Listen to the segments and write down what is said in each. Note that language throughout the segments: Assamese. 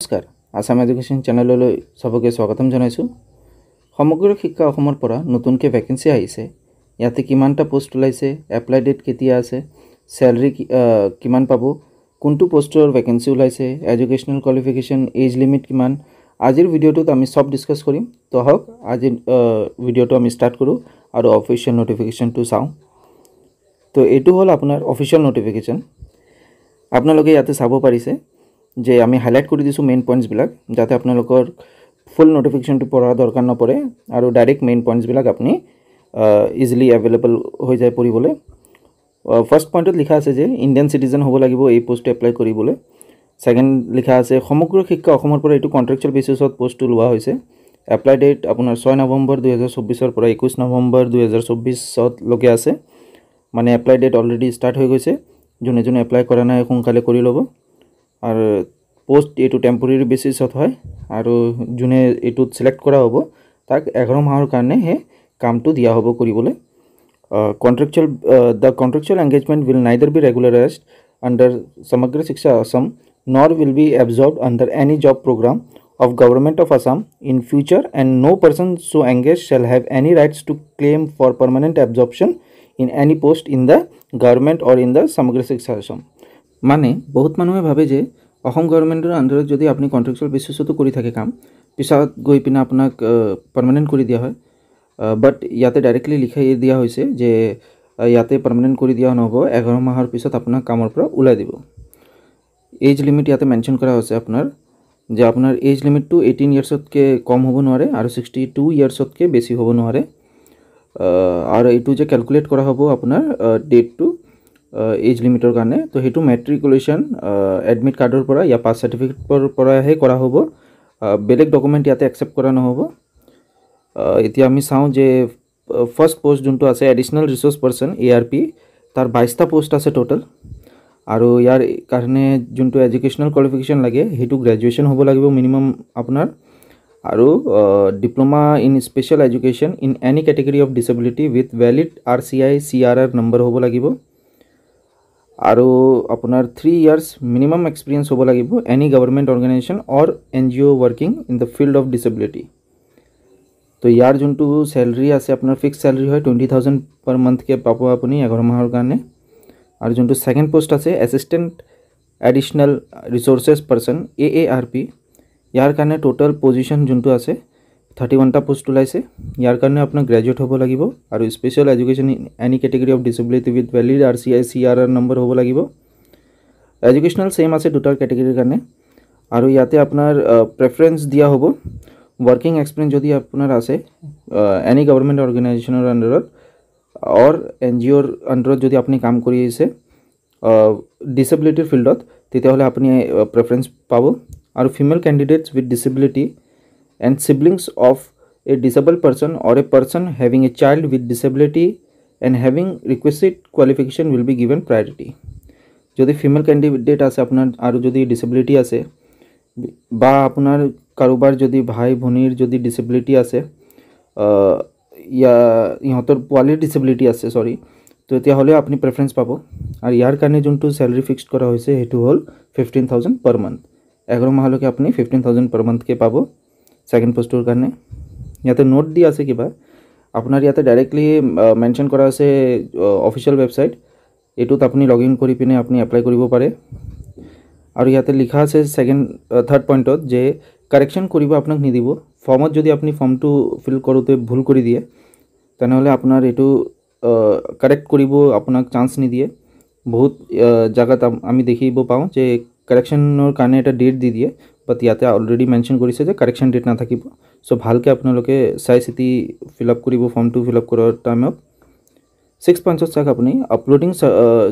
নমস্কাৰ আছাম এডুকেশ্যন চেনেললৈ সবকে স্বাগতম জনাইছোঁ সমগ্ৰ শিক্ষা অসমৰ পৰা নতুনকৈ ভেকেঞ্চি আহিছে ইয়াতে কিমানটা পোষ্ট ওলাইছে এপ্লাই ডেট কেতিয়া আছে চেলাৰী কিমান পাব কোনটো পোষ্টৰ ভেকেঞ্চি ওলাইছে এডুকেশ্যনেল কোৱালিফিকেশ্যন এজ লিমিট কিমান আজিৰ ভিডিঅ'টোত আমি চব ডিছকাছ কৰিম তো আহক আজিৰ ভিডিঅ'টো আমি ষ্টাৰ্ট কৰোঁ আৰু অফিচিয়েল ন'টিফিকেশ্যনটো চাওঁ তো এইটো হ'ল আপোনাৰ অফিচিয়েল ন'টিফিকেশ্যন আপোনালোকে ইয়াতে চাব পাৰিছে যে আমি হাইলাইট কৰি দিছোঁ মেইন পইণ্টছবিলাক যাতে আপোনালোকৰ ফুল নটিফিকেশ্যনটো পঢ়াৰ দৰকাৰ নপৰে আৰু ডাইৰেক্ট মেইন পইণ্টছবিলাক আপুনি ইজিলি এভেইলেবল হৈ যায় পঢ়িবলৈ ফাৰ্ষ্ট পইণ্টত লিখা আছে যে ইণ্ডিয়ান চিটিজেন হ'ব লাগিব এই পষ্টটো এপ্লাই কৰিবলৈ ছেকেণ্ড লিখা আছে সমগ্ৰ শিক্ষা অসমৰ পৰা এইটো কণ্ট্ৰেকচুৱেল বেচিছত পষ্টটো লোৱা হৈছে এপ্লাই ডেট আপোনাৰ ছয় নৱেম্বৰ দুহেজাৰ চৌব্বিছৰ পৰা একৈছ নৱেম্বৰ দুহেজাৰ চৌব্বিছত চৌবিছলৈকে আছে মানে এপ্লাই ডেট অলৰেডি ষ্টাৰ্ট হৈ গৈছে যোনে যোনে এপ্লাই কৰা নাই সোনকালে কৰি ল'ব আৰু পোষ্ট এইটো টেম্পৰেৰী বেচিছত হয় আৰু যোনে এইটোত ছিলেক্ট কৰা হ'ব তাক এঘাৰ মাহৰ কাৰণে সেই কামটো দিয়া হ'ব কৰিবলৈ contractual the contractual engagement will neither be regularised under Samagra Shiksha Assam nor will be absorb under any job programme of government of Assam in future and no' person so engage shall have any rights to claim for permanent absorption in any post in the government or in the Samagra Shiksha Assam মানে বহুত মানুহে ভাবে যে অসম গভৰ্ণমেণ্টৰ আণ্ডাৰত যদি আপুনি কণ্ট্ৰেকচুৱেল বেচিছতো কৰি থাকে কাম পিছত গৈ পিনে আপোনাক পাৰ্মানেণ্ট কৰি দিয়া হয় বাট ইয়াতে ডাইৰেক্টলি লিখাই দিয়া হৈছে যে ইয়াতে পাৰ্মানেণ্ট কৰি দিয়া নহ'ব এঘাৰ মাহৰ পিছত আপোনাক কামৰ পৰা ওলাই দিব এজ লিমিট ইয়াতে মেনশ্যন কৰা হৈছে আপোনাৰ যে আপোনাৰ এজ লিমিটটো এইটিন ইয়াৰ্ছতকৈ কম হ'ব নোৱাৰে আৰু ছিক্সটি টু ইয়াৰ্ছতকৈ বেছি হ'ব নোৱাৰে আৰু এইটো যে কেলকুলেট কৰা হ'ব আপোনাৰ ডেটটো এজ লিমিটৰ কাৰণে তো সেইটো মেট্ৰিকুলেশ্যন এডমিট কাৰ্ডৰ পৰা ইয়াৰ পাছ চাৰ্টিফিকেটৰ পৰাহে কৰা হ'ব বেলেগ ডকুমেণ্ট ইয়াতে একচেপ্ট কৰা নহ'ব এতিয়া আমি চাওঁ যে ফাৰ্ষ্ট পষ্ট যোনটো আছে additional resource person A R P তাৰ বাইছটা পষ্ট আছে ট'টেল আৰু ইয়াৰ কাৰণে যোনটো এডুকেশ্যনেল কোৱালিফিকেশ্যন লাগে সেইটো গ্ৰেজুৱেশ্যন হ'ব লাগিব মিনিমাম আপোনাৰ আৰু diploma in special education in any category of disability with valid R C I C R R number হ'ব লাগিব আৰু আপোনাৰ থ্ৰী ইয়াৰ্ছ মিনিমাম এক্সপিৰিয়েঞ্চ হ'ব লাগিব any government organisation or N G O' working in the field of disability two year যোনটো চেলাৰী আছে আপোনাৰ ফিক্স চেলাৰী হয় টুৱেণ্টি থাউজেণ্ড পাৰ মান্থকৈ পাব আপুনি এঘাৰ মাহৰ কাৰণে আৰু যোনটো ছেকেণ্ড পোষ্ট আছে assistant additional resources person A A R P ইয়াৰ কাৰণে টোটেল পজিশ্যন যোনটো আছে থাৰ্টি ওৱানটা পোষ্ট ওলাইছে ইয়াৰ কাৰণে আপোনাৰ গ্ৰেজুৱেট হ'ব লাগিব আৰু special education in any category of disability with valid R C I C R R number হ'ব লাগিব এডুকেশ্যনেল ছেইম আছে দুটাৰ কেটেগৰীৰ কাৰণে আৰু ইয়াতে আপোনাৰ প্ৰেফাৰেঞ্চ দিয়া হ'ব ৱৰ্কিং এক্সপিৰিয়েঞ্চ যদি আপোনাৰ আছে এনি গভৰ্ণমেণ্ট অৰ্গেনাইজেশ্যনৰ আণ্ডাৰত অৰ এন জি অ'ৰ আণ্ডাৰত যদি আপুনি কাম কৰি আহিছে ডিচেবিলিটিৰ ফিল্ডত তেতিয়াহ'লে আপুনি প্ৰেফাৰেঞ্চ পাব আৰু female candidates with disability and siblings of a disabled person or a person having a child with disability and having requisite qualification will be given priority যদি ফিমেল ক্যান্ডিডেট আছে আপনার আর যদি ডিসেবিলিটি আছে বা আপনার কাৰোবাৰ যদি ভাই ভনীৰ যদি ডিচেবিলিটি আছে ইহঁতৰ পোৱালিৰ ডিচেবিলিটি আছে চৰি তো তেতিয়াহ'লে আপুনি প্ৰেফাৰেঞ্চ পাব আৰু ইয়াৰ কাৰণে যোনটো চেলেৰি ফিক্সড কৰা হৈছে সেইটো হ'ল ফিফটিন থাউজেণ্ড পাৰ মান্থ এঘাৰ মাহলৈকে আপুনি ফিফটিন থাউজেণ্ড পাৰ মান্থকৈ পাব ছেকেণ্ড প'ষ্টটোৰ কাৰণে ইয়াতে নোট দি আছে কিবা আপোনাৰ ইয়াতে ডাইৰেক্টলি মেনশ্যন কৰা আছে অফিচিয়েল ৱেবছাইট এইটোত আপুনি লগ ইন কৰি পিনে আপুনি এপ্লাই কৰিব পাৰে আৰু ইয়াতে লিখা আছে ছেকেণ্ড থাৰ্ড পইণ্টত যে কাৰেকশ্যন কৰিব আপোনাক নিদিব ফৰ্মত যদি আপুনি ফৰ্মটো ফিল কৰোঁতে ভুল কৰি দিয়ে তেনেহ'লে আপোনাৰ এইটো কাৰেক্ট কৰিব আপোনাক চান্স নিদিয়ে বহুত জেগাত আমি দেখিব পাওঁ যে কাৰেকশ্যনৰ কাৰণে এটা ডেট দি দিয়ে বাট ইয়াতে অলৰেডি মেনশ্যন কৰিছে যে কাৰেকশন ডেট না থাকিব সো ভালকে আপনাদেৰ চাই চিতি ফিল আপ কৰব ফৰ্মটা ফিল কৰাৰ কৰাৰ টাইমত ছিক্স পাঞ্চত চাক আপনি uploading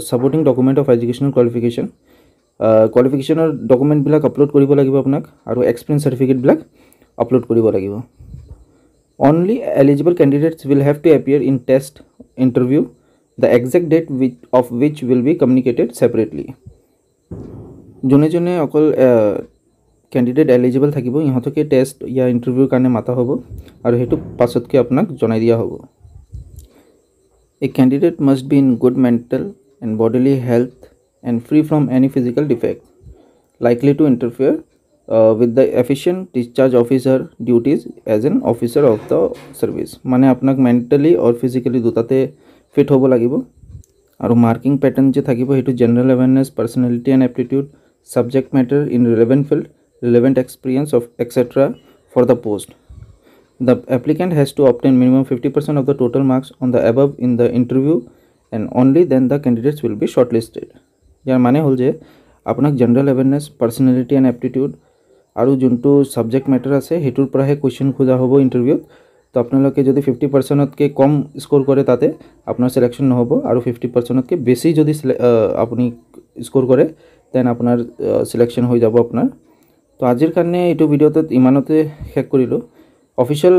supporting document of educational qualification কোয়ালিফিকেশনেৰ ডকুমেন্টবিল আপলোড কৰিব কৰব আপনাৰ আৰ এক্সপিৰিয়েন্স সাৰ্টিফিকেটবিল আপলোড কৰিব লাগিব only eligible candidates will have to appear in test interview the exact date of which will be communicated separately যোনে যোনে অকল কেণ্ডিডেট এলিজিবল থাকিব ইহঁতকে টেষ্ট ইয়াৰ ইণ্টাৰভিউৰ কাৰণে মতা হ'ব আৰু সেইটো পাছতকৈ আপোনাক জনাই দিয়া হ'ব এই candidate must be in good mental and bodily health and free from any physical defect likely to interfere with the efficient discharge officer duties as an officer of the service মানে আপোনাক মেণ্টেলি আৰু ফিজিকেলি দুটাতে ফিট হ'ব লাগিব আৰু মাৰ্কিং পেটাৰ্ণ যে থাকিব সেইটো general awareness personality and aptitude subject matter in relevant field relevant experience of etc for the post the applicant has to obtain minimum 50% of the total marks on the above in the interview and only then the candidates will be shortlisted yar mane hol je apunak general awareness personality and aptitude aru juntu subject matter ase hetur prahe question khuda hobo interview to apnaloke jodi 50% otke kom score kore tate apnar selection no hobo aru 50% otke beshi jodi apuni score kore then apnar selection hoye jabo apnar তো আজিৰ কাৰণে এইটো ভিডিঅ'তে ইমানতে শেষ কৰিলোঁ অফিচিয়েল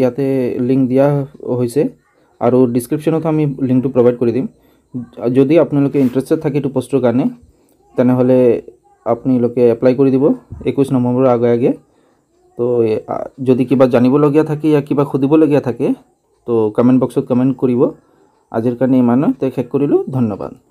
ইয়াতে লিংক দিয়া হৈছে আৰু ডিছক্ৰিপশ্যনতো আমি লিংকটো প্ৰভাইড কৰি দিম যদি আপোনালোকে ইণ্টাৰেষ্টেড থাকে এইটো পষ্টটোৰ কাৰণে তেনেহ'লে আপোনালোকে এপ্লাই কৰি দিব একৈছ নৱেম্বৰৰ আগে আগে তো যদি কিবা জানিবলগীয়া থাকে ইয়াক কিবা সুধিবলগীয়া থাকে তো কমেণ্ট বক্সত কমেণ্ট কৰিব আজিৰ কাৰণে ইমানে তাই শেষ কৰিলোঁ ধন্যবাদ